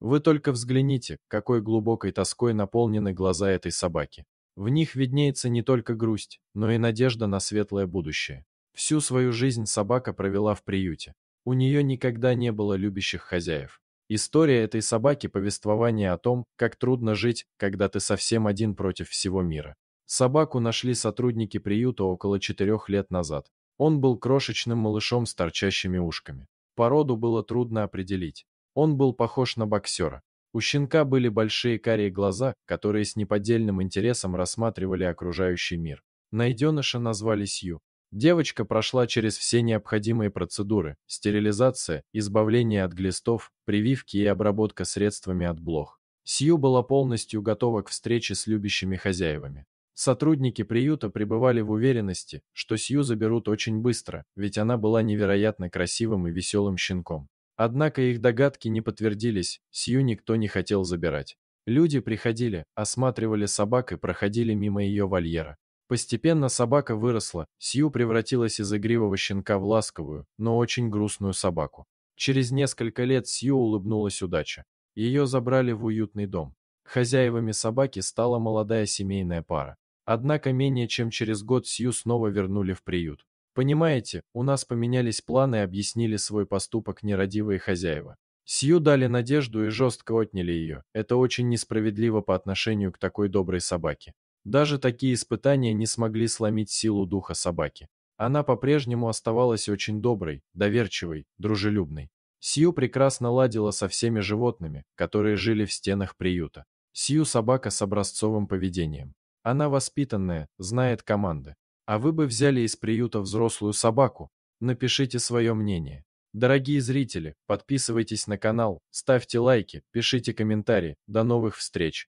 Вы только взгляните, какой глубокой тоской наполнены глаза этой собаки. В них виднеется не только грусть, но и надежда на светлое будущее. Всю свою жизнь собака провела в приюте. У нее никогда не было любящих хозяев. История этой собаки – повествование о том, как трудно жить, когда ты совсем один против всего мира. Собаку нашли сотрудники приюта около четырех лет назад. Он был крошечным малышом с торчащими ушками. Породу было трудно определить. Он был похож на боксера. У щенка были большие карие глаза, которые с неподдельным интересом рассматривали окружающий мир. Найденыша назвали Сью. Девочка прошла через все необходимые процедуры – стерилизация, избавление от глистов, прививки и обработка средствами от блох. Сью была полностью готова к встрече с любящими хозяевами. Сотрудники приюта пребывали в уверенности, что Сью заберут очень быстро, ведь она была невероятно красивым и веселым щенком. Однако их догадки не подтвердились, Сью никто не хотел забирать. Люди приходили, осматривали собак и проходили мимо ее вольера. Постепенно собака выросла, Сью превратилась из игривого щенка в ласковую, но очень грустную собаку. Через несколько лет Сью улыбнулась удача. Ее забрали в уютный дом. Хозяевами собаки стала молодая семейная пара. Однако менее чем через год Сью снова вернули в приют. Понимаете, у нас поменялись планы и объяснили свой поступок нерадивые хозяева. Сью дали надежду и жестко отняли ее. Это очень несправедливо по отношению к такой доброй собаке. Даже такие испытания не смогли сломить силу духа собаки. Она по-прежнему оставалась очень доброй, доверчивой, дружелюбной. Сью прекрасно ладила со всеми животными, которые жили в стенах приюта. Сью собака с образцовым поведением. Она воспитанная, знает команды а вы бы взяли из приюта взрослую собаку? Напишите свое мнение. Дорогие зрители, подписывайтесь на канал, ставьте лайки, пишите комментарии. До новых встреч!